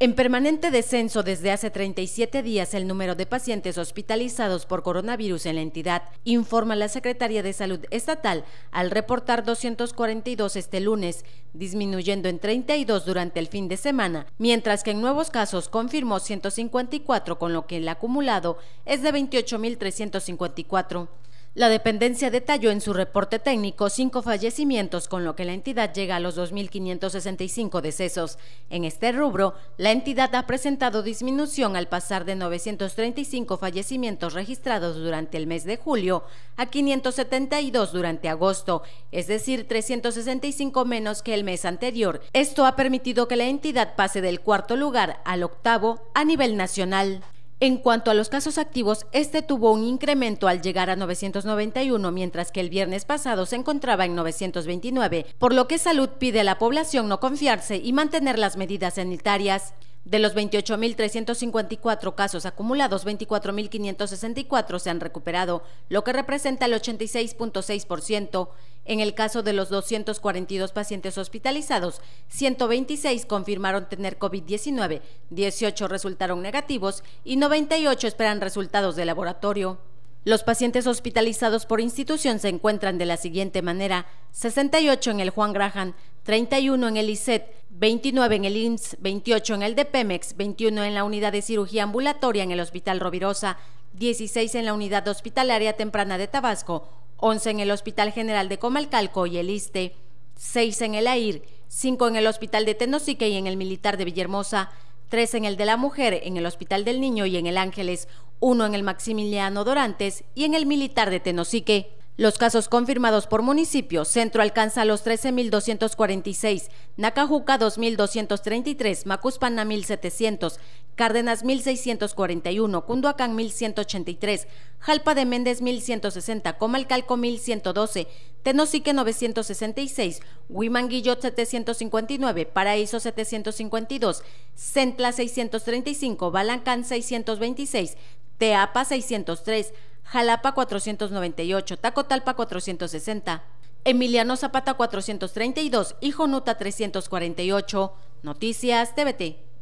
En permanente descenso desde hace 37 días el número de pacientes hospitalizados por coronavirus en la entidad, informa la Secretaría de Salud Estatal al reportar 242 este lunes, disminuyendo en 32 durante el fin de semana, mientras que en nuevos casos confirmó 154, con lo que el acumulado es de 28.354. La dependencia detalló en su reporte técnico cinco fallecimientos, con lo que la entidad llega a los 2.565 decesos. En este rubro, la entidad ha presentado disminución al pasar de 935 fallecimientos registrados durante el mes de julio a 572 durante agosto, es decir, 365 menos que el mes anterior. Esto ha permitido que la entidad pase del cuarto lugar al octavo a nivel nacional. En cuanto a los casos activos, este tuvo un incremento al llegar a 991, mientras que el viernes pasado se encontraba en 929, por lo que Salud pide a la población no confiarse y mantener las medidas sanitarias. De los 28.354 casos acumulados, 24.564 se han recuperado, lo que representa el 86.6%. En el caso de los 242 pacientes hospitalizados, 126 confirmaron tener COVID-19, 18 resultaron negativos y 98 esperan resultados de laboratorio. Los pacientes hospitalizados por institución se encuentran de la siguiente manera: 68 en el Juan Graham, 31 en el ISET, 29 en el IMSS, 28 en el de Pemex, 21 en la unidad de cirugía ambulatoria en el Hospital Rovirosa, 16 en la unidad hospitalaria temprana de Tabasco, 11 en el Hospital General de Comalcalco y el ISTE, 6 en el AIR, 5 en el Hospital de Tenosique y en el Militar de Villahermosa, 3 en el de la Mujer, en el Hospital del Niño y en el Ángeles, uno en el Maximiliano Dorantes y en el Militar de Tenosique. Los casos confirmados por municipio... Centro alcanza los 13.246, Nacajuca 2.233, Macuspana 1.700, Cárdenas 1.641, Cunduacán 1.183, Jalpa de Méndez 1.160, Comalcalco 1.112, Tenosique 966, Huimanguillot 759, Paraíso 752, Centla 635, Balancán 626, Teapa 603, Jalapa 498, Tacotalpa 460, Emiliano Zapata 432 y Jonuta 348. Noticias TVT.